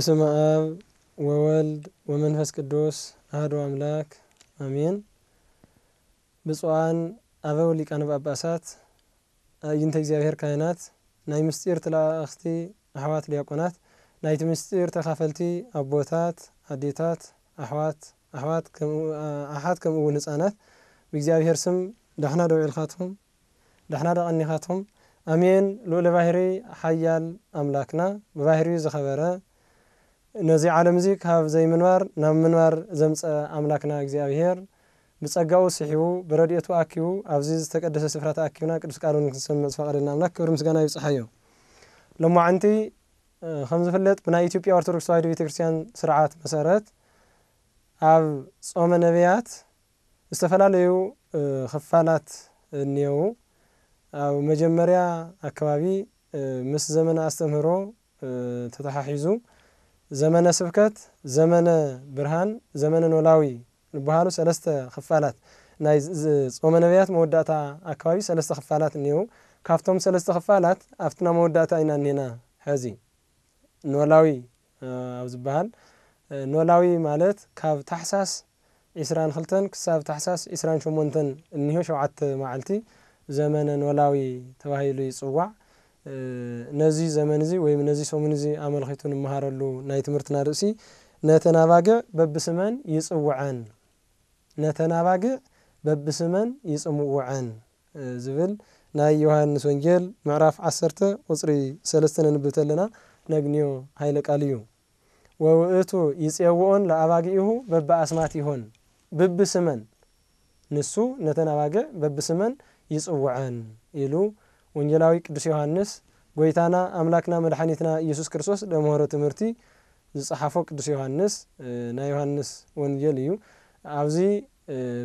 በስመ አብ ወወልድ ወመንፈስ ቅዱስ አህዶ አምላክ አሜን። ብፁዓን አበው ሊቃነ ጳጳሳት፣ አዕይንተ እግዚአብሔር ካህናት፣ ናይ ምስጢር ትላእኽቲ ኣሕዋት ዲያቆናት፣ ናይቲ ምስጢር ተኻፈልቲ ኣቦታት፣ ኣዴታት፣ ኣሕዋት ኣሓት ከምኡ እውን ህፃናት ብእግዚኣብሔር ስም ዳሕና ደው ኢልካትኩም ዳሕና ደቐኒኻትኩም ኣሜን ልኡለ ባህሪ ሓያል ኣምላክና ብባህሪኡ ዝኸበረ ነዚ ዓለም እዚ ካብ ዘይምንባር ናብ ምንባር ዘምፀ ኣምላክና እግዚኣብሄር ብፀጋኡ ስሒቡ ብረድኤቱ ኣኪቡ ኣብዚ ዝተቀደሰ ስፍራ ተኣኪብና ቅዱስ ቃሉን ክንሰምዕ ዝፈቐደና ኣምላክ ክብሪ ምስጋና ይፅሓ እዮም ሎማዓንቲ ከም ዝፍለጥ ብናይ ኢትዮጵያ ኦርቶዶክስ ተዋሂዶ ቤተክርስትያን ስርዓት መሰረት ኣብ ጾመ ነቢያት ዝተፈላለዩ ክፋላት እኔዉ ኣብ መጀመርያ ኣከባቢ ምስ ዘመነ ኣስተምህሮ ተተሓሒዙ زمن سفكت زمن برهان زمن نولاوي نبهالو سلست خفالات ناي صوم نبيات موداتا أكوابي سلست خفالات نيو كافتم سلست خفالات أفتنا موداتا إنا نينا هزي نولاوي أوز بهال نولاوي مالت كاف تحساس إسران خلتن كساف تحساس إسران شمونتن نيو شو عت معلتي زمن نولاوي تواهيلو يصوع ነዚ ዘመን እዚ ወይ ነዚ ሰሙን እዚ ኣመልኺቱ ንመሃረሉ ናይ ትምህርትና ርእሲ ነተናባግዕ በብስመን ይፅውዐን ነተናባግዕ በብስመን ይፅምውዐን ዝብል ናይ ዮሃንስ ወንጌል ምዕራፍ 1 10 ቁፅሪ ሰለስተ ንንብብ ተለና ነግንዮ ሃይለ ቃል እዩ ወውእቱ ይፅውዖን ለኣባጊኢሁ በብኣስማት ይሆን ብብስመን ንሱ ነተናባግዕ በብስመን ይፅውዐን ኢሉ ወንጌላዊ ቅዱስ ዮሐንስ ጎይታና አምላክና መድሓኒትና ኢየሱስ ክርስቶስ ለምሆሮ ትምህርቲ ዝፀሓፎ ቅዱስ ዮሃንስ ናይ ዮሃንስ ወንጌል እዩ ኣብዚ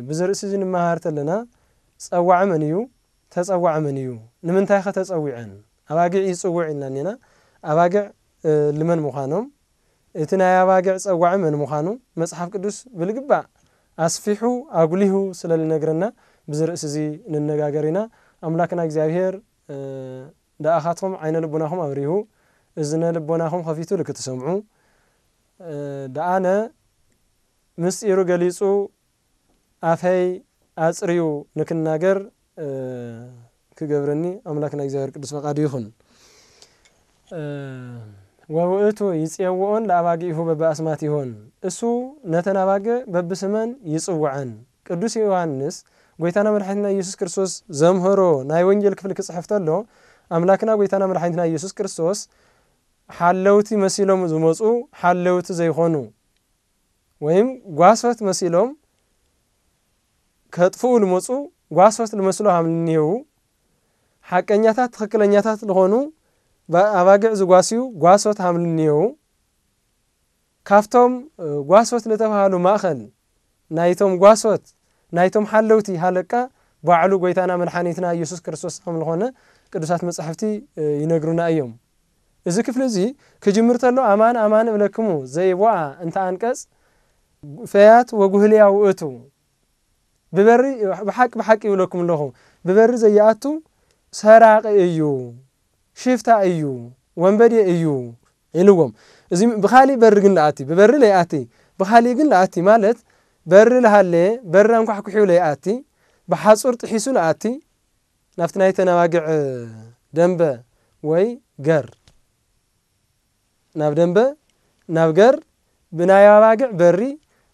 ብዝርእሲ እዚ ንመሃር ተለና ፀዋዐ መን እዩ ተፀዋዐ መን እዩ ንምንታይ ኸ ተፀዊዐን ኣባጊዕ ይፅውዕ ኢልና ኒና ኣባጊዕ ልመን ምዃኖም እቲ ናይ ኣባጊዕ ፀዋዐ መን ምዃኑ መፅሓፍ ቅዱስ ብልግባእ ኣስፊሑ ኣጉሊሁ ስለ ዝነግረና ብዝርእሲ እዚ ንነጋገር ኢና ኣምላክና እግዚኣብሄር ደኣኻትኩም ዓይነ ልቦናኹም ኣብሪሁ እዝነ ልቦናኹም ከፊቱ ልክትሰምዑ ደኣነ ምስጢሩ ገሊፁ ኣፈይ ኣፅርዩ ንክናገር ክገብረኒ ኣምላክና እግዚኣብሔር ቅዱስ ፈቓዱ ይኹን ወውእቱ ይፅየውኦን ለኣባጊሁ በብኣስማት ይሆን እሱ ነተን ኣባጊዕ በብስመን ይፅውዐን ቅዱስ ዮሃንስ ጎይታና መድሓኒትና ኢየሱስ ክርስቶስ ዘምህሮ ናይ ወንጌል ክፍሊ ክፅሕፍ ተሎ ኣምላክና ጎይታና መድሓኒትና ኢየሱስ ክርስቶስ ሓለውቲ መሲሎም ዝመፁ ሓለውቲ ዘይኮኑ ወይም ጓሶት መሲሎም ከጥፍኡ ዝመፁ ጓሶት ልመስሎ ከም እኒሄው ሓቀኛታት ትኽክለኛታት ዝኾኑ ኣባግዕ ዝጓስዩ ጓሶት ከም እኒሄው ካብቶም ጓሶት ዝተባሃሉ ማእኸል ናይቶም ጓሶት ናይቶም ሓለውቲ ሃለቃ ባዕሉ ጎይታና መድሓኒትና ኢየሱስ ክርስቶስ ከም ዝኾነ ቅዱሳት መጻሕፍቲ ይነግሩና እዮም እዚ ክፍሊ እዚ ክጅምር ተሎ ኣማን ኣማን እብለክሙ ዘይቦኣ እንተ ኣንቀጽ ፈያት ወጉህልያ ውእቱ ብበሪ ብሓቂ ብሓቂ ይብለኩም ኣለኹ ብበሪ ዘይኣቱ ሰራቂ እዩ ሽፍታ እዩ ወንበድየ እዩ ኢልዎም እዚ ብኻሊእ በሪ ግን ለኣቲ ብበሪ ለይኣቲ ብኻሊእ ግን ለኣቲ ማለት በሪ ዝሃለየ በሪ ኣንኳሕኩሕዩ ለይኣቲ ብሓፁር ጥሒሱ ንኣቲ ናብቲ ናይ ተነባጊዕ ደንበ ወይ ገር ናብ ደንበ ናብ ገር ብናይ ኣባጊዕ በሪ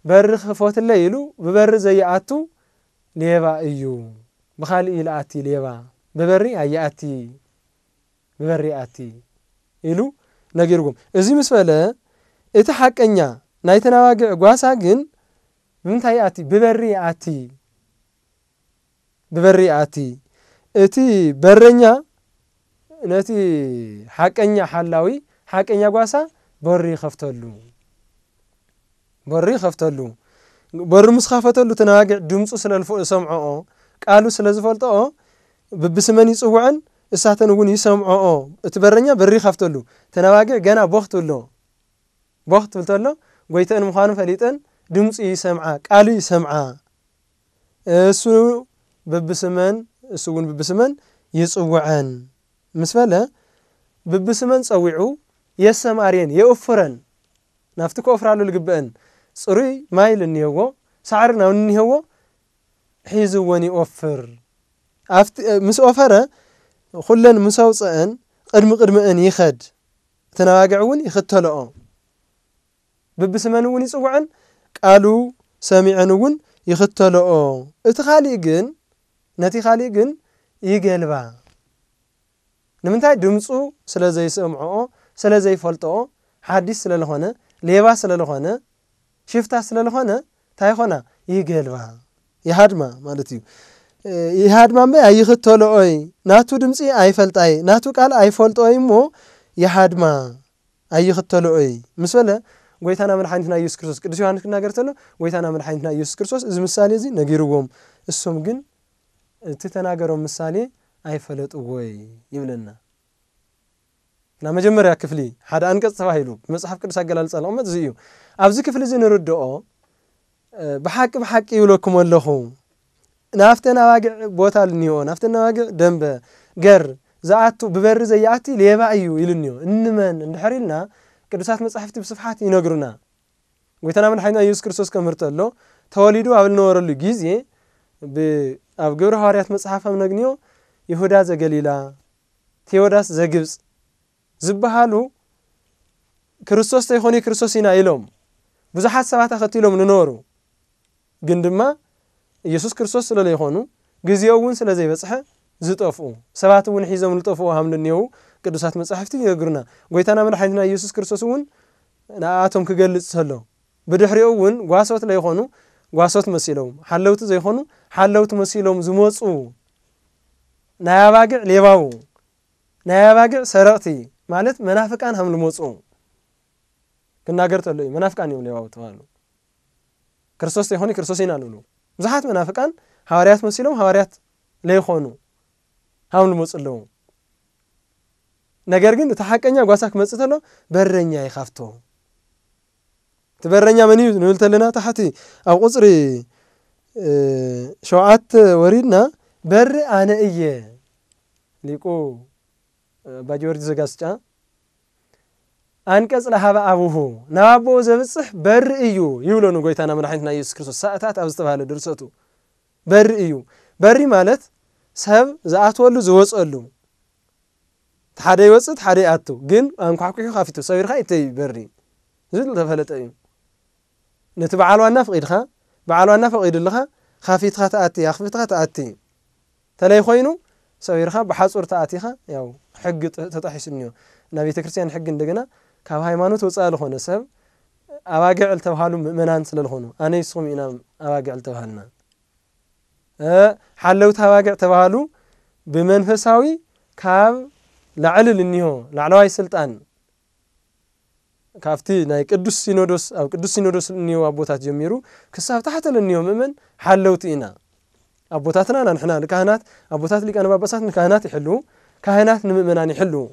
በሪ ክፈትለ ኢሉ ብበሪ ዘይኣቱ ሌባ እዩ ብኻሊእ እዩ ለኣቲ ሌባ ብበሪ ኣይኣቲ ብበሪ ኣቲ ኢሉ ነጊርኩም እዚ ምስ በለ እቲ ሓቀኛ ናይ ተነባጊዕ ጓሳ ግን ንምንታይ ኣቲ ብበሪ ኣቲ ብበሪ ኣቲ እቲ በረኛ ነቲ ሓቀኛ ሓላዊ ሓቀኛ ጓሳ በሪ ይኸፍተሉ በሪ ይኸፍተሉ በሪ ምስ ካፈተሉ ተነባጊዕ ድምፁ ስለ ሰምዖኦ ቃሉ ስለ ዝፈልጦኦ ብብስመን ይፅውዐን እሳተን እውን ይሰምዖኦ እቲ በረኛ በሪ ይኸፍተሉ ተነባጊዕ ገና ቦኽትብሎ ቦኽትብል ተሎ ጎይተአን ምዃኑ ፈሊጠን ድምፂ ይሰምዓ ቃሉ ይሰምዓ እሱ በብስመን እሱ እውን ብብስመን ይጽውዐን ምስ በለ ብብስመን ጸዊዑ የሰማርየን የእፍረን ናፍቲ ከእፍራሉ ዝግብአን ፅሩይ ማይል እኒሄዎ ሳዕሪ ናብ እኒሄዎ ሒዝዎን ይኦፍር ምስ ኦፈረ ኩለን ምስ ኣውፅአን ቅድሚ ቅድሚአን ይኸድ እቲ ነዋግዕ እውን ይኽተልኦ ብብስመን እውን ይፅውዐን ቃሉ ሰሚዐን እውን ይኽተልኦ እቲ ኻሊእ ግን ነቲ ኻሊእ ግን ይገልባ ንምንታይ ድምፁ ስለ ዘይሰምዐኦ ስለ ዘይፈልጦኦ ሓዲስ ስለ ዝኾነ ሌባ ስለ ዝኾነ ሽፍታ ስለ ዝኾነ እንታይ ኾና ይገልባ ይሃድማ ማለት እዩ ይሃድማ እምበይ ኣይኽተሎኦይ ናቱ ድምፂ ኣይፈልጣይ ናቱ ቃል ኣይፈልጦይ እሞ ይሃድማ ኣይኽተሎኦይ ምስ በለ ጎይታና መድሓኒትና ኢየሱስ ክርስቶስ ቅዱስ ዮሃንስ ክናገር ተሎ ጎይታና መድሓኒትና ኢየሱስ ክርስቶስ እዚ ምሳሌ እዚ ነጊርዎም እሱም ግን እቲ ተናገሮም ምሳሌ ኣይፈለጥዎይ ይብለና ናብ መጀመርያ ክፍሊ ሓደ ኣንቀፅ ተባሂሉ መፅሓፍ ቅዱስ ኣገላልፃ ዝቕመጥ እዚ እዩ ኣብዚ ክፍሊ እዚ ንርድኦ ብሓቂ ብሓቂ ይብለኩም ኣለኹ ናፍተን ኣባጊዕ ቦታ ልኒኦ ናፍተን ኣባጊዕ ደንበ ገር ዝኣቱ ብበሪ ዘይኣቲ ሌባ እዩ ኢሉ እኒኦ እንመን እንድሕር ኢልና ቅዱሳት መጻሕፍቲ ብስፍሓት ይነግሩና ጎይታና መድሓኒትና ኢየሱስ ክርስቶስ ከምህርቶ ኣሎ ተወሊዱ ኣብ ዝነበረሉ ግዜ ኣብ ግብሪ ሃዋርያት መፅሓፍ ኣብ ነግንዮ ይሁዳ ዘገሊላ ቴዎዳስ ዘግብፅ ዝበሃሉ ክርስቶስ ተይኮኑ ክርስቶስ ኢና ኢሎም ብዙሓት ሰባት ኣኸትሎም ንነበሩ ግን ድማ ኢየሱስ ክርስቶስ ስለ ዘይኮኑ ግዜኡ እውን ስለ ዘይበፅሐ ዝጠፍኡ ሰባት እውን ሒዞም ዝጠፍኡ ሃም ንእኒሄው ቅዱሳት መጻሕፍቲ ይነግሩና ጎይታና መድሓኒትና ኢየሱስ ክርስቶስ እውን ንኣቶም ክገልፅ ከሎ ብድሕሪኡ እውን ጓሶት ዘይኮኑ ጓሶት መሲሎም ሓለውቲ ዘይኮኑ ሓለውቲ መሲሎም ዝመፁ ናይ ኣባጊዕ ሌባው ናይ ኣባጊዕ ሰረቕቲ ማለት መናፍቃን ከም ዝመፁ ክናገር ተሎ እዩ መናፍቃን እዮም ሌባው ተባሃሉ ክርስቶስ ዘይኮኑ ክርስቶስ ኢና ንብሉ ብዙሓት መናፍቃን ሃዋርያት መሲሎም ሃዋርያት ለይኮኑ ሃም ዝመፁ ኣለዉ ነገር ግን ተሓቀኛ ጓሳክ መፅእተሎ በረኛ ይኻፍቶ እቲ በረኛ መን እዩ ንብል ተለና ታሕቲ ኣብ ቁፅሪ ሸውዓተ ወሪድና በሪ ኣነ እየ ሊቁ ባጂወርጂ ዘጋስጫ ኣንቀጽ ለሃበ ኣብሁ ናብ ኣቦኡ ዘብፅሕ በሪ እዩ ይብሎ ንጎይታና መድሓኒትና ኢየሱስ ክርስቶስ ሳእታት ኣብ ዝተባሃለ ድርሰቱ በሪ እዩ በሪ ማለት ሰብ ዝኣትወሉ ዝወፀሉ ሓደ ይወፅእ ሓደ ይኣቱ ግን ኣንኳሕኩሑ ካፊቱ ሰቢርካ እተይ በሪ ዝብል ተፈለጠ እዩ ነቲ በዓል ዋና ፍቒድካ በዓል ዋና ፈቒድለኻ ካፊትካ ተኣቲ ኣኽፊትካ ተኣቲ ተለይ ኮይኑ ሰቢርካ ብሓፁር ተኣቲኻ ያው ሕጊ ተጣሒሱ እኒዮ ናብ ቤተ ክርስትያን ሕጊ እንደገና ካብ ሃይማኖት ወፃኢ ዝኾነ ሰብ ኣባጊዕል ተባሃሉ ምእመናን ስለ ዝኾኑ ኣነ ይስኹም ኢና ኣባጊዕል ተባሃልና ሓለውቲ ኣባጊዕ ተባሃሉ ብመንፈሳዊ ካብ ላዕልል እኒሆ ላዕለዋይ ስልጣን ካብቲ ናይ ቅዱስ ሲኖዶስ ኣብ ቅዱስ ሲኖዶስ እኒሄው ኣቦታት ጀሚሩ ክሳብ ታሕተ ለኒሆ ምእመን ሓለውቲ ኢና ኣቦታትና ንሕና ንካህናት ኣቦታት ሊቃነ ጳጳሳት ንካህናት ይሕልው ካህናት ንምእመናን ይሕልው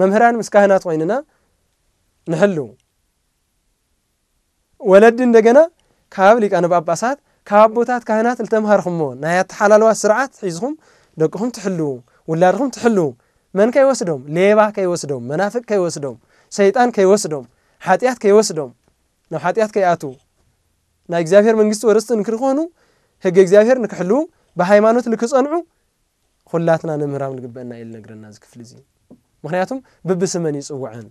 መምህራን ምስ ካህናት ኮይንና ንሕልው ወለዲ እንደገና ካብ ሊቃነ ጳጳሳት ካብ ኣቦታት ካህናት ዝተምሃርኩሞ ናይ ኣተሓላለዋ ስርዓት ሒዝኹም ደቅኹም ትሕልው ውላድኹም ትሕልው መን ከይወስዶም ሌባ ከይወስዶም መናፍቅ ከይወስዶም ሰይጣን ከይወስዶም ሓጢኣት ከይወስዶም ናብ ሓጢኣት ከይኣት ናይ እግዚኣብሔር መንግስቲ ወርስቲ ንክኾኑ ህጊ እግዚኣብሔር ንክሕልው ብሃይማኖት ንክፀንዑ ኩላትና ንምህራም ንግበአና ኢል ነግረና እዚ ክፍሊ እዚ ምክንያቱም ብብስመን ይፅውዐን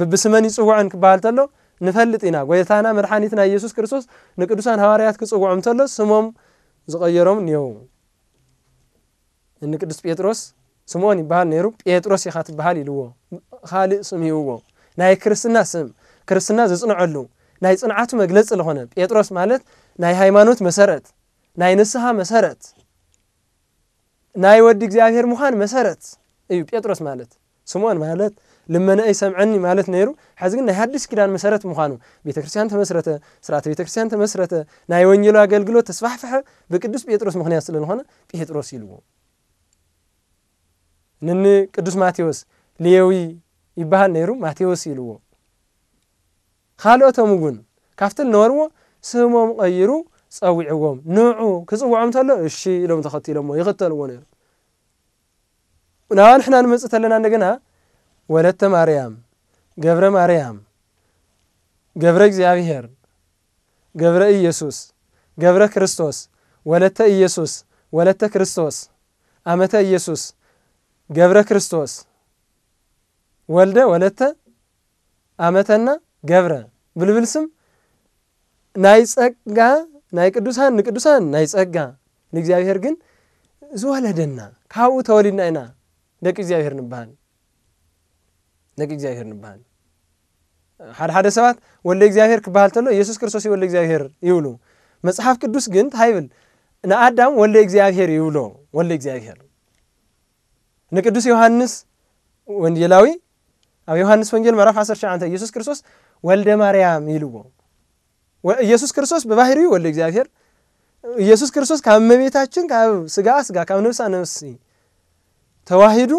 ብብስመን ይፅውዐን ክበሃል ተሎ ንፈልጥ ኢና ጎይታና መድሓኒትና ኢየሱስ ክርስቶስ ንቅዱሳን ሃዋርያት ክፅውዖም ተሎ ስሞም ዝቀየሮም እኔዉ እኒ ቅዱስ ጴጥሮስ ስምዖን ይበሃል ነይሩ ጴጥሮስ ኢኻ ትበሃል ኢልዎ ካልእ ስም ይብዎ ናይ ክርስትና ስም ክርስትና ዝፅንዐሉ ናይ ፅንዓቱ መግለፂ ዝኾነ ጴጥሮስ ማለት ናይ ሃይማኖት መሰረት ናይ ንስሓ መሰረት ናይ ወዲ እግዚኣብሔር ምዃን መሰረት እዩ ጴጥሮስ ማለት ስምዖን ማለት ልመነአይ ሰምዐኒ ማለት ነይሩ ሕዚ ግን ናይ ሃዲስ ኪዳን መሰረት ምዃኑ ቤተ ክርስትያን ተመስረተ ስርዓተ ቤተ ክርስትያን ተመስረተ ናይ ወንጀሉ ኣገልግሎት ተስፋሕፍሐ ብቅዱስ ጴጥሮስ ምኽንያት ስለዝኾነ ጴጥሮስ ኢልዎ نن كدوس ماتيوس ليوي يبهال نيرو ماتيوس يلو خالو تومغون كافتل نورو سومم قيرو صويعوم نوعو كصويعوم تالو شي لوم تختيلو يغتلو نير ونا حنا نمصتلنا نغنا ولدت مريم جبر مريم جبر اغزابيهر جبر يسوس جبر كريستوس ولدت يسوس ولدت كريستوس امتى يسوس ገብረ ክርስቶስ ወልደ ወለተ አመተና ገብረ ብልብል ስም ናይ ጸጋ ናይ ቅዱሳን ንቅዱሳን ናይ ጸጋ ንእግዚኣብሔር ግን ዝወለደና ካብኡ ተወሊድና ኢና ደቂ እግዚኣብሔር ንበሃል ደቂ እግዚኣብሔር ንበሃል ሓደ ሓደ ሰባት ወለ እግዚኣብሔር ክበሃል ተሎ ኢየሱስ ክርስቶስ ወለ እግዚኣብሔር ይብሉ መፅሓፍ ቅዱስ ግን እንታይ ይብል ንኣዳም ወለ እግዚኣብሔር ይብሎ ወለ እግዚኣብሔር እነ ቅዱስ ዮሐንስ ወንጌላዊ ኣብ ዮሐንስ ወንጌል መራፍ 1 ኢየሱስ ክርስቶስ ወልደ ማርያም ይልዎ ኢየሱስ ክርስቶስ ብባህሪኡ ወልደ እግዚአብሔር ኢየሱስ ክርስቶስ ካብ እመቤታችን ካብ ስጋ ስጋ ካብ ነብሳ ነብሲ ተዋሂዱ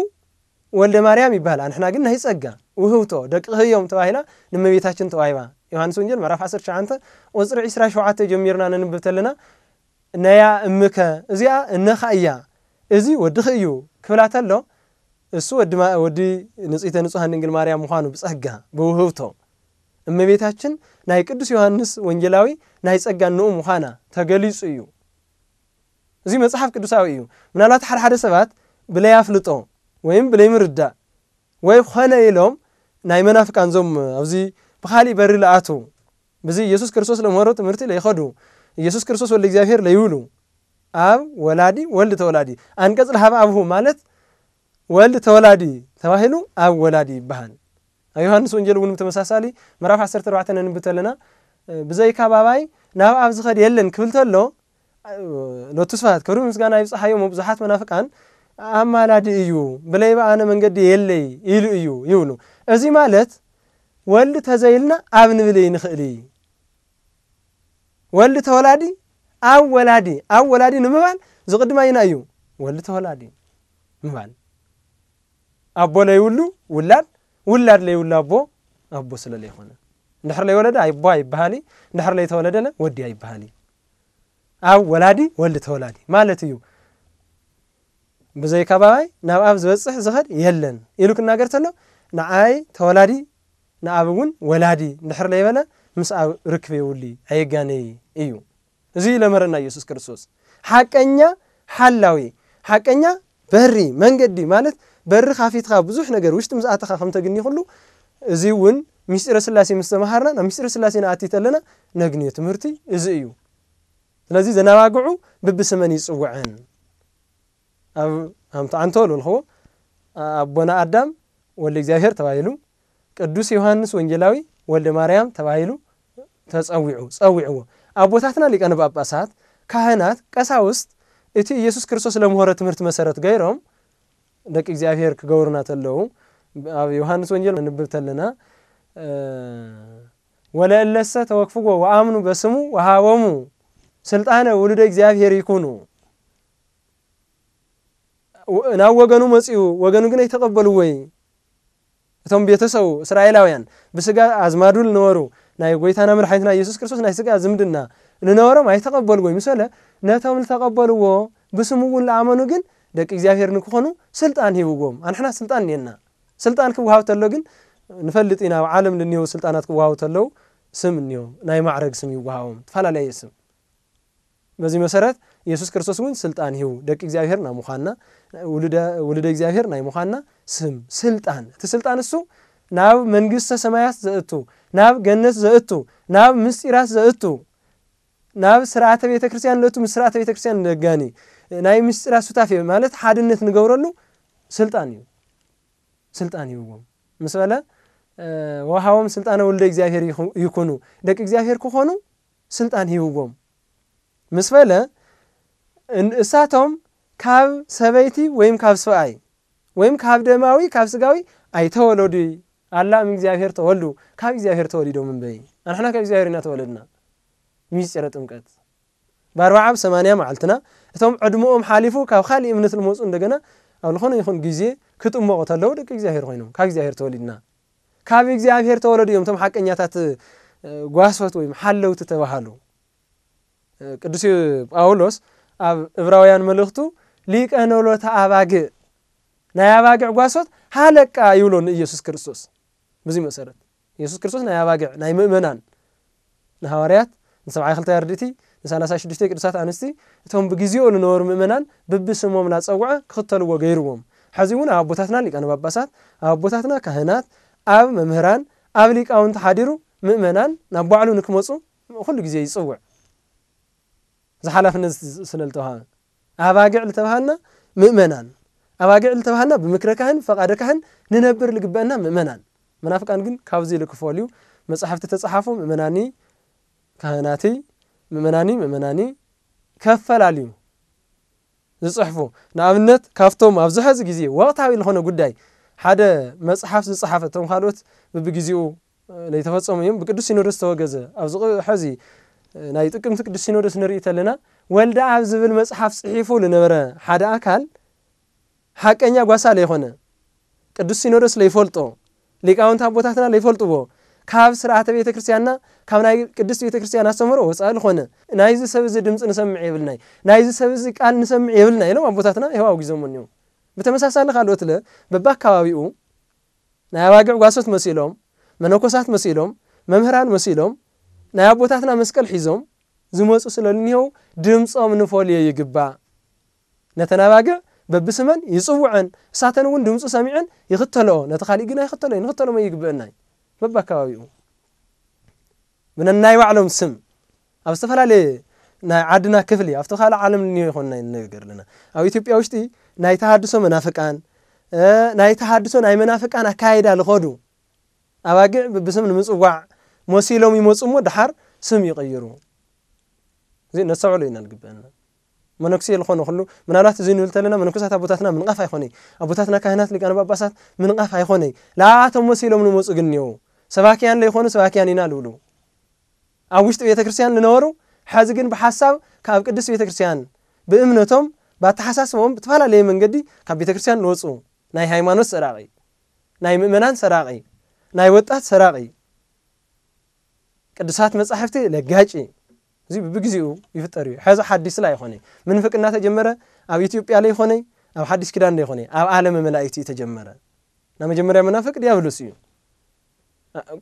ወልደ ማርያም ይበሃል ኣንሕና ግን ናይ ፀጋ ውህብቶ ደቂ ህዮም ተባሂላ ንመቤታችን ተዋሂባ ዮሃንስ ወንጌል ምዕራፍ 19 ቁፅሪ 27 ጀሚርና ነንብብ ተለና ነያ እምከ እዚኣ እነኻ እያ እዚ ወድኺ እዩ ክብላት ኣሎ እሱ ወዲ ንጽሕተ ንጹሐን ድንግል ማርያም ምዃኑ ብጸጋ ብውህብቶ እመቤታችን ናይ ቅዱስ ዮሃንስ ወንጌላዊ ናይ ጸጋ ንኡ ምዃና ተገሊጹ እዩ እዚ መጽሓፍ ቅዱሳዊ እዩ ምናልባት ሓደ ሓደ ሰባት ብለይኣፍልጦ ወይም ብለይምርዳእ ወይ ኾነ ኢሎም ናይ መናፍቃን ዞም ኣብዚ ብኻሊእ በሪ ለኣቱ ብዚ ኢየሱስ ክርስቶስ ለምህሮ ትምህርቲ ለይኸዱ ኢየሱስ ክርስቶስ ወለ እግዚኣብሔር ለይብሉ አብ ወላዲ ወልድ ተወላዲ አንቀጽ ለሀበ አብሁ ማለት ወልድ ተወላዲ ተባሂሉ አብ ወላዲ ይበሃል ኣብ ዮሃንስ ወንጀል እውን ብተመሳሳሊ ምዕራፍ 14 ነንብብ ተለና ብዘይካ ባባይ ናብ ኣብ ዝኸድ የለን ክብል ተሎ ሎቱ ስፋት ክብሪ ምስጋና ይብፅሓዮም ብዙሓት መናፍቃን ኣብ ማላዲ እዩ ብለይ በኣነ መንገዲ የለይ ኢሉ እዩ ይብሉ እዚ ማለት ወልዲ ተዘይልና ኣብ ንብል ንኽእል ወልዲ ተወላዲ ኣብ ወላዲ ኣብ ወላዲ ንምባል ዝቕድማ ኢና እዩ ወሉ ተወላዲ ምባል ኣቦ ለይብሉ ውላድ ውላድ ለይብሉ ኣቦ ኣቦ ስለ ለይኮነ እንድሕር ለይወለደ ኣይቦ ኣይበሃሊ እንድሕር ለይተወለደለ ወዲ ኣይበሃሊ ኣብ ወላዲ ወልዲ ተወላዲ ማለት እዩ ብዘይካባባይ ናብ ኣብ ዝበፅሕ ዝኸድ የለን ኢሉ ክናገር ተሎ ንዓይ ተወላዲ ንኣብ እውን ወላዲ እንድሕር ለይበለ ምስ ኣብ ርክብ የውሉ ኣየጋነይ እዩ እዚ ለመረና ኢየሱስ ክርስቶስ ሓቀኛ ሓላዊ ሓቀኛ በሪ መንገዲ ማለት በሪ ካፊትካ ብዙሕ ነገር ውሽጢ ምስ ከም ተግኒ ኩሉ እዚ እውን ሚስጢረ ስላሴ ምስ ተምሃርና ናብ ሚስጢረ ስላሴ ንኣቲት ኣለና ነግንዮ ትምህርቲ እዚ እዩ ስለዚ ዘናባግዑ ብብስመን ይፅውዐን ኣብ ከምቲ ዓንተ ልብልክዎ ኣቦና ኣዳም ወሊ እግዚኣብሔር ተባሂሉ ቅዱስ ዮሃንስ ወንጀላዊ ወሊ ማርያም ተባሂሉ ተፀዊዑ ፀዊዕዎ አቦታትና ሊቃነ ጳጳሳት፣ ካህናት፣ ቀሳውስት እቲ ኢየሱስ ክርስቶስ ለምሆረ ትምህርት መሰረት ገይሮም ደቂ እግዚአብሔር ክገብሩና ተለዉ ኣብ ዮሃንስ ወንጌል ንብብ ተለና ወለእለሰ ተወክፍዎ ወኣምኑ በስሙ ወሃቦሙ ስልጣነ ውሉደ እግዚኣብሔር ይኩኑ ናብ ወገኑ መጺኡ ወገኑ ግን ኣይተቐበሉ ወይ እቶም ቤተሰቡ እስራኤላውያን ብስጋ ኣዝማዱ ዝነበሩ ናይ ጎይታና መድሓኒትና ኢየሱስ ክርስቶስ ናይ ስጋ ዝምድና ንነበሮም ኣይተቐበልዎ ይምሰለ ነቶም ዝተቐበልዎ ብስሙ እውን ዝኣመኑ ግን ደቂ እግዚኣብሄር ንክኾኑ ስልጣን ሂብዎም ኣንሕና ስልጣን እኒአና ስልጣን ክወሃብ ተሎ ግን ንፈልጥ ኢና ኣብ ዓለም ንኒሄው ስልጣናት ክወሃቡ ተለው ስም እኒሆም ናይ ማዕረግ ስም ይወሃቦም ተፈላለየ ስም በዚ መሰረት የሱስ ክርስቶስ እውን ስልጣን ሂቡ ደቂ እግዚኣብሄር ናብ ምዃንና ውሉደ እግዚኣብሄር ናይ ምዃንና ስም ስልጣን እቲ ስልጣን እሱ ናብ መንግስተ ሰማያት ዘእቱ ናብ ገነት ዘእቱ ናብ ምስጢራት ዘእቱ ናብ ስርዓተ ቤተ ክርስቲያን ዘእቱ ምስ ስርዓተ ቤተ ክርስቲያን ደጋኒ ናይ ምስጢራት ሱታፍ እየ ማለት ሓድነት ንገብረሉ ስልጣን እዩ ስልጣን ይህዎም ምስ በለ ወሃቦም ስልጣነ ወልደ እግዚኣብሔር ይኩኑ ደቂ እግዚኣብሔር ክኾኑ ስልጣን ሂብዎም ምስ በለ እሳቶም ካብ ሰበይቲ ወይም ካብ ሰብኣይ ወይም ካብ ደማዊ ካብ ስጋዊ ኣይተወለዱ አላም እግዚአብሔር ተወልዱ ካብ እግዚአብሔር እግዚኣብሔር ተወሊዶም እምበይ ኣንሕና ካብ እግዚኣብሔር ኢና ተወለድና ሚስጢረ ጥምቀት ብኣርባዓ ብሰማንያ መዓልትና እቶም ዕድሞኦም ሓሊፉ ካብ ካሊእ እምነት ዝመፁ እንደገና ኣብ ዝኾነ ይኹን ግዜ ክጥመቑ ተለዉ ደቂ እግዚኣብሔር ኮይኖም ካብ እግዚኣብሔር ተወሊድና ካብ እግዚኣብሔር ተወለዱ እዮም እቶም ሓቀኛታት ጓሶት ወይ ሓለውቲ ተባሃሉ ቅዱስ ጳውሎስ ኣብ እብራውያን መልእኽቱ ሊቀ ነሎታ ኣባግዕ ናይ ኣባግዕ ጓሶት ሃለቃ ይብሎ ንኢየሱስ ክርስቶስ በዚ መሰረት ኢየሱስ ክርስቶስ ናይ ኣባጊዕ ናይ ምእመናን ንሃዋርያት ንሰብዓይ ክልተ ኣርድእቲ ንሳላሳ ሽዱሽተ ቅዱሳት ኣንስቲ እቶም ብግዜኡ ንነበሩ ምእመናን ብብስሞም እናፀውዐ ክኽተልዎ ገይርዎም ሕዚ እውን ኣብ ኣቦታትና ሊቃነ ጳጳሳት ኣብ ኣቦታትና ካህናት ኣብ መምህራን ኣብ ሊቃውንቲ ሓዲሩ ምእመናን ናብ ባዕሉ ንክመፁ ኩሉ ግዜ ይፅውዕ እዚ ሓላፍነት ስለ ዝተዋሃበ ኣባጊዕ ዝተባሃልና ምእመናን ኣባጊዕ ዝተባሃልና ብምክረ ካህን ፈቓደ ካህን ንነብር ዝግበአና ምእመናን መናፍቃን ግን ካብዚ ልክፈል እዩ መፅሓፍቲ ተፀሓፉ ምእመናኒ ካህናተይ ምእመናኒ ምእመናኒ ከፈላልዩ ዝፅሕፎ ንኣብነት ካብቶም ኣብዚ ሕዚ ግዜ ወቕታዊ ዝኾነ ጉዳይ ሓደ መፅሓፍ ዝፀሓፈ እቶም ካልኦት ብቢግዚኡ ዘይተፈፀሙ እዮም ብቅዱስ ሲኖዶስ ተወገዘ ኣብዚ ሕዚ ናይ ጥቅምቲ ቅዱስ ሲኖዶስ ንርኢ ከለና ወልዳ ኣብ ዝብል መፅሓፍ ፅሒፉ ዝነበረ ሓደ ኣካል ሓቀኛ ጓሳ ዘይኮነ ቅዱስ ሲኖዶስ ዘይፈልጦ ሊቃውንት ኣቦታትና ዘይፈልጥዎ ካብ ስርዓተ ቤተ ክርስትያንና ካብ ናይ ቅድስቲ ቤተ ክርስትያን ኣስተምህሮ ወፃኢ ዝኾነ ናይዚ ሰብ እዚ ድምፂ ንሰምዕ የብልናይ ናይዚ ሰብ እዚ ቃል ንሰምዕ የብልና ኢሎም ኣቦታትና ይህዋ ኣውጊዞም እኒሁ ብተመሳሳሊ ካልኦት ለ በባ በብኣከባቢኡ ናይ ኣባጊዕ ጓሶት መሲሎም መነኮሳት መሲሎም መምህራን መሲሎም ናይ ኣቦታትና መስቀል ሒዞም ዝመፁ ስለ ስለኒሄው ድምፆም ንፈልዮ ይግባእ ነተን ኣባጊዕ በብስመን ይፅውዐን እሳተን እውን ድምፁ ሰሚዐን ይኽተልኦ ነቲ ካሊእ ግን ኣይኽተሎ እዩ ንኽተሎ መ ይግብአናዩ በብኣከባቢኡ ብነናይ ባዕሎም ስም ኣብ ዝተፈላለየ ናይ ዓድና ክፍሊ ኣብቲ ካልእ ዓለም ንዮ ይኮንና ንነገር ኣለና ኣብ ኢትዮጵያ ውሽጢ ናይ ተሃድሶ መናፍቃን ናይ ተሃድሶ ናይ መናፍቃን ኣካይዳ ዝኸዱ ኣባጊዕ ብስም ንምፅዋዕ መሲሎም ይመፁ እሞ ድሓር ስም ይቕይሩ እዚ ነሰብዕሉ ኢና ዝግብአና መነኩሴ ዝኾኑ ኩሉ ምናልባት እዚ ንብል ተለና መነኩሳት ኣቦታትና ምንቃፍ ኣይኮነ ኣቦታትና ካህናት ሊቃነ ጳጳሳት ምንቃፍ ኣይኮነ ወሲ ኢሎም ንመፁ ግን እኒሄው ሰባኪያን ዘይኮኑ ሰባኪያን ኢና ልብሉ ኣብ ውሽጢ ቤተ ክርስትያን ዝነበሩ ሕዚ ግን ብሓሳብ ካብ ቅዱስ ቤተ ክርስትያን ብእምነቶም ብኣተሓሳስቦም ብተፈላለየ መንገዲ ካብ ቤተ ክርስትያን ንወፁ ናይ ሃይማኖት ሰራቂ ናይ ምእመናን ሰራቂ ናይ ወጣት ሰራቂ ቅዱሳት መጻሕፍቲ ለጋጪ እዚ ብግዜኡ ይፍጠር እዩ ሕዚ ሓዲስ ላ ይኮነ ምንፍቅና እናተጀመረ ኣብ ኢትዮጵያ ለ ይኮነ ኣብ ሓዲስ ክዳን ዶ ይኮነ ኣብ ዓለም መላእክቲ ተጀመረ ናብ መጀመርያ መናፍቅ ዲያብሎስ እዩ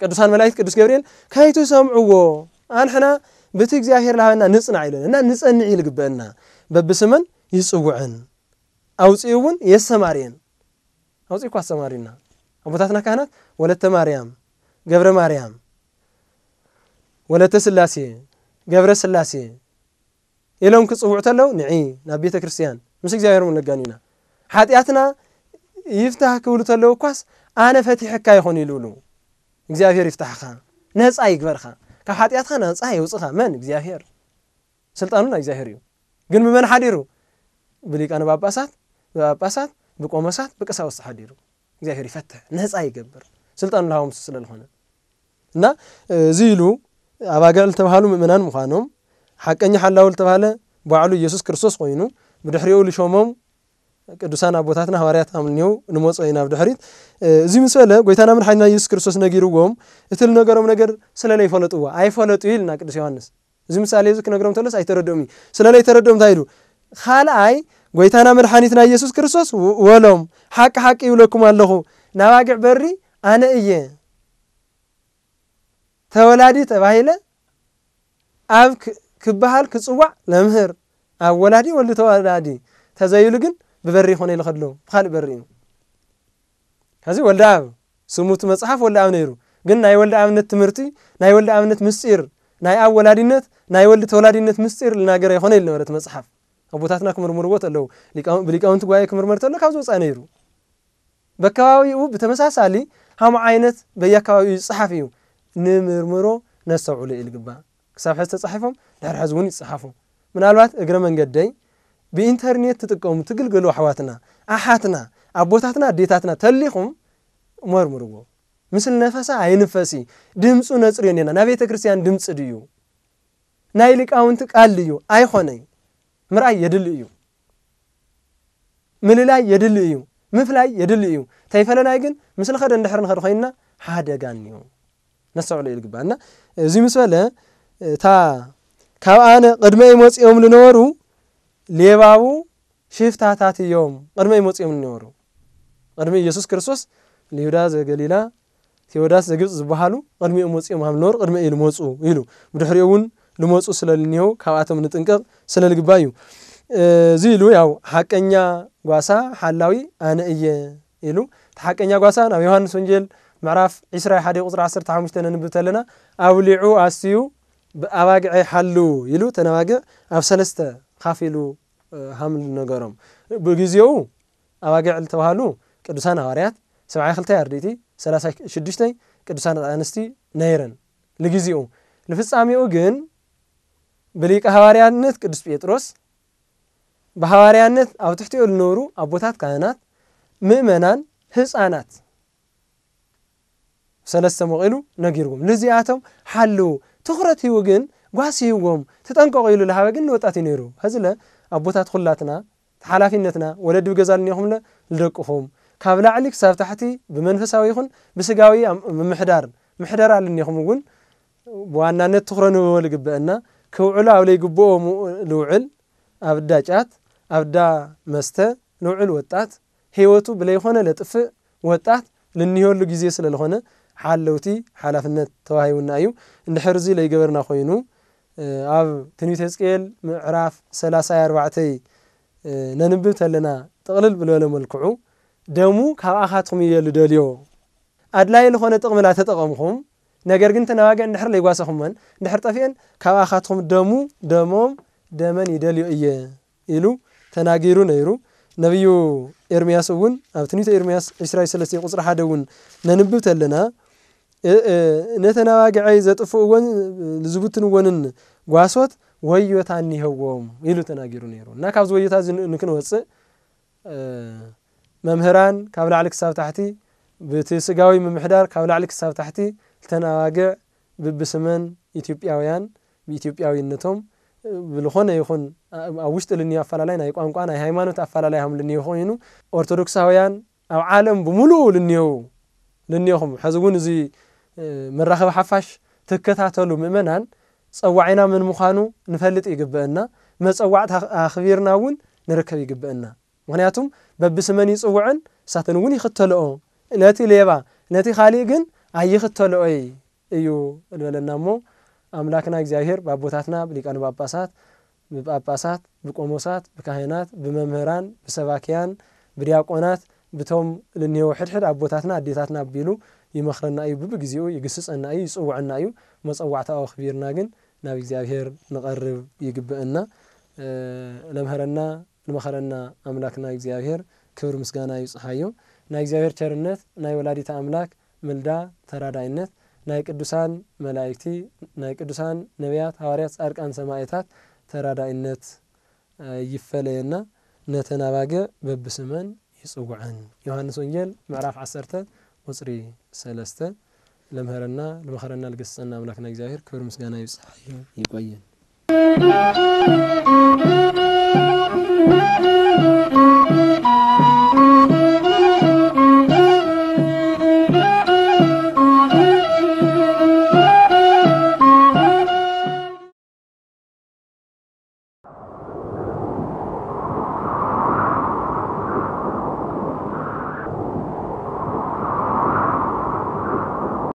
ቅዱሳን መላእክት ቅዱስ ገብርኤል ካይቱ ሰምዕዎ ኣንሕና በቲ እግዚኣብሔር ላሃበና ንፅናዕ ኢለን እና ንፀንዕ ይልግበአና በብስመን ይፅውዕን ኣውፅኡ እውን የሰማርየን ኣውፅኡ እኳ ኣሰማሪና ኣቦታትና ካህናት ወለተ ማርያም ገብረ ማርያም ወለተ ስላሴ ገብረ ስላሴ ኢሎም ክፅውዑ ተለው ንዒ ናብ ቤተ ክርስትያን ምስ እግዚኣብሔር እውን ነጋኒና ሓጢኣትና ይፍታሕ ክብሉ ተለዉ እኳስ ኣነ ፈቲሕካ ይኮኑ ይልብሉ እግዚኣብሔር ይፍታሕኻ ነፃ ይግበርኻ ካብ ሓጢኣትካ ነፃ የውፅኻ መን እግዚኣብሔር ስልጣኑ ናይ እግዚኣብሔር እዩ ግን ብመን ሓዲሩ ብሊቃነ ጳጳሳት ብጳጳሳት ብቆመሳት ብቀሳውስቲ ሓዲሩ እግዚኣብሔር ይፈትሕ ነፃ ይገብር ስልጣኑ ላሃቦም ስለዝኾነ እና እዚ ኢሉ ኣባጋል ዝተባሃሉ ምእመናን ምዃኖም ሓቀኛ ሓላዊ ዝተባሃለ ባዕሉ ኢየሱስ ክርስቶስ ኮይኑ ብድሕሪኡ ዝሸሞም ቅዱሳን ኣቦታትና ሃዋርያት ኣምልኒው ንመፀ ኢና ኣብ ድሕሪት እዚ ምስ በለ ጎይታና መድሓኒትና ኢየሱስ ክርስቶስ ነጊርዎም እቲ ዝነገሮም ነገር ስለለ ይፈለጥዎ ኣይፈለጡ እዩ ኢልና ቅዱስ ዮሃንስ እዚ ምሳሌ እዚ ክነግሮም ተለስ ኣይተረድኦም እዩ ስለለ ይተረድኦም እንታይ ኢሉ ካልኣይ ጎይታና መድሓኒትና ኢየሱስ ክርስቶስ ወሎም ሓቂ ሓቂ ይብለኩም ኣለኹ ናባጊዕ በሪ ኣነ እየ ተወላዲ ተባሂለ ኣብ ክበሃል ክፅዋዕ ለምህር ኣብ ወላዲ ወሉ ተወላዲ ተዘይሉ ግን ብበሪ ይኮነ ኢሉ ከሎ ብካልእ በሪ እዩ ከዚ ወልዳ ኣብ ስሙቲ መፅሓፍ ወልዳ ኣብ ነይሩ ግን ናይ ወልዳ ኣብነት ትምህርቲ ናይ ወልዳ ኣብነት ምስጢር ናይ ኣብ ወላዲነት ናይ ወልዲ ተወላዲነት ምስጢር ዝናገረ ይኮነ ኢሉ ነበረት መፅሓፍ ኣቦታትና ክምርምርዎ ተለዉ ብሊቃውንቲ ጉባኤ ክምርመር ተሎ ካብ ዝወፃ ነይሩ በከባቢኡ ብተመሳሳሊ ሃምኡ ዓይነት በየከባቢኡ ዝፅሓፍ እዩ ንምርምሮ ነሰውዕሉ እዩ ዝግባእ ክሳብ ሕዚ ተፃሒፎም ድሕሪ ሕዚ እውን ይፅሓፉ ምናልባት እግረ መንገደይ ብኢንተርኔት ትጥቀሙ ትግልገሉ ኣሕዋትና ኣሓትና ኣብ ቦታትና ኣዴታትና ተሊኹም መርምርዎ ምስሊ ነፈሳ ኣይንፈሲ ድምፁ ነፅርዮ ነና ናብ ቤተ ክርስትያን ድምፂ ድዩ ናይ ሊቃውንቲ ቃል ድዩ ኣይኮነይ ምርኣይ የድሊ እዩ ምልላይ የድሊ እዩ ምፍላይ የድሊ እዩ እንተይፈለናይ ግን ምስሊ ኸደ እንድሕር ንኸድ ኮይንና ሓደጋ እኒሁ ነስተውዕሉ እዩ ዝግባእ እና እዚ ምስ በለ እታ ካብ ኣነ ቅድመይ መፂኦም ዝነበሩ ሌባቡ ሽፍታታት እዮም ቅድመይ መፂኦም ዝነበሩ ቅድሚ ኢየሱስ ክርስቶስ ንይሁዳ ዘገሊላ ቴዎዳስ ዘግብፂ ዝበሃሉ ቅድሚኦም መፂኦም ኣብ ዝነበሩ ቅድሚ እዩ ዝመፁ ኢሉ ብድሕሪኡ እውን ዝመፁ ስለ ዝኒሄው ካብኣቶም ንጥንቀቕ ስለ ዝግባእ እዩ እዚ ኢሉ ያው ሓቀኛ ጓሳ ሓላዊ ኣነ እየ ኢሉ እቲ ሓቀኛ ጓሳ ናብ ዮሃንስ ወንጀል ምዕራፍ 21 ቁፅሪ 15 ነንብብ ተለና ኣውሊዑ ኣስዩ ኣባግዐ ሓሉ ኢሉ ተነባግዕ ኣብ ሰለስተ ካፍ ኢሉ ሃምል ነገሮም ብግዜኡ ኣባጊዕ ዝተባሃሉ ቅዱሳን ሃዋርያት 72 ኣርድእቲ 36 ቅዱሳን ኣንስቲ ነይረን ንግዜኡ ንፍጻሜኡ ግን ብሊቀ ሃዋርያነት ቅዱስ ጴጥሮስ ብሃዋርያነት ኣብ ትሕቲኡ ዝነብሩ ኣቦታት ካህናት ምእመናን ህፃናት ሰለስተ መቂሉ ነጊርዎም ንዚኣቶም ሓልው ትኩረት ሂቡ ግን ጓስ ሂብዎም ትጠንቀቑ ኢሉ ዝሃበ ግን ንወጣት እዩ ነይሩ ሕዚለ ኣቦታት ኩላትና ሓላፊነትና ወለዲ ብገዛ ልኒኹም ዝደቅኹም ካብ ላዕሊ ክሳብ ታሕቲ ብመንፈሳዊ ይኹን ብስጋዊ ምምሕዳር ምሕደር ኣልኒኹም እውን ብዋናነት ትኩረ ንብቦ ዝግበአና ክውዕሉ ኣብ ዘይግብኦ ዝውዕል ኣብ ዳ ጫት ኣብ ዳ መስተ ዝውዕል ወጣት ሂወቱ ብለይኮነ ዘጥፍእ ወጣት ልንህየሉ ግዜ ስለ ዝኾነ ሓለውቲ ሓላፍነት ተዋሂቡና እዩ እንድሕር እዚ ለይገበርና ኮይኑ ኣብ ትንቢት ህዝቅኤል ምዕራፍ 3 4 ነንብብ ተለና ጥቕልል ብልበለ መልክዑ ደሙ ካብኣኻትኩም እየ ዝደልዮ ኣድላይ ዝኾነ ጥቕምላ ተጠቐምኹም ነገር ግን ተነባጊዕ እንድሕር ለይጓሰኹመን እንድሕር ጠፊአን ካብኣኻትኩም ደሙ ደሞም ደመን ይደልዮ እየ ኢሉ ተናጊሩ ነይሩ ነቢዩ ኤርምያስ እውን ኣብ ትንቢተ ኤርምያስ 23 ቁፅሪ ሓደ እውን ነንብብ ተለና ነተናዋግዐይ ዘጥፍእዎን ዝብትንዎንን ጓሶት ወዮታ እኒህዎም ኢሉ ተናጊሩ ነይሩ እና ካብዚ ወዮታ እዚ ንክንወፅእ መምህራን ካብ ላዕሊ ክሳብ ታሕቲ ብቲ ስጋዊ ምምሕዳር ካብ ላዕሊ ክሳብ ታሕቲ ዝተናዋግዕ ብብስመን ኢትዮጵያውያን ብኢትዮጵያዊነቶም ብዝኾነ ይኹን ኣብ ውሽጢ ልኒዮ ኣፈላላይ ናይ ቋንቋ ናይ ሃይማኖት ኣፈላላይ ከም ልኒዮ ኮይኑ ኦርቶዶክሳውያን ኣብ ዓለም ብምሉእ ልኒሄው ልኒኹም ሕዚ እውን እዚ መራኸቢ ሓፋሽ ትከታተሉ ምእመናን ፀዋዒና ምን ምዃኑ ንፈልጥ ይግብአና መፀዋዕቲ ኣኽቢርና እውን ንርከብ ይግብአና ምክንያቱም በብስመን ይፅውዕን ንሳተን እውን ይኽተልኦ ነቲ ሌባ ነቲ ካሊእ ግን ኣይኽተልኦይ እዩ ዝበለና እሞ ኣምላክና እግዚኣብሄር ብኣቦታትና ብሊቃን ጳጳሳት ብጳጳሳት ብቆሞሳት ብካህናት ብመምህራን ብሰባክያን ብድያቆናት ብቶም ልንሄዎ ሕድሕድ ኣቦታትና ኣዴታትና ኣቢሉ ይመኽረና እዩ ብብግዜኡ ይግስፀና እዩ ይፅውዐና እዩ መፀዋዕታዊ ኣኽቢርና ግን ናብ እግዚኣብሄር ንቐርብ ይግብአና ለምህረና ንመኸረና ኣምላክ ናይ እግዚኣብሄር ክብሪ ምስጋና ይፅሓዮ ናይ እግዚኣብሄር ቸርነት ናይ ወላዲታ ኣምላክ ምልዳ ተራዳይነት ናይ ቅዱሳን መላእክቲ ናይ ቅዱሳን ነቢያት ሃዋርያት ጻድቃን ሰማኤታት ተራዳይነት ይፈለየና ነተናባገ በብስመን ይፅውዐን ዮሃንስ ወንጀል ምዕራፍ 1 ቁፅሪ ሰለስተ ለምህረና ለመኸረና ልገሰጸና አምላክና እግዚአብሔር ክብር ምስጋና ይብፅሐዮ ይቆየን።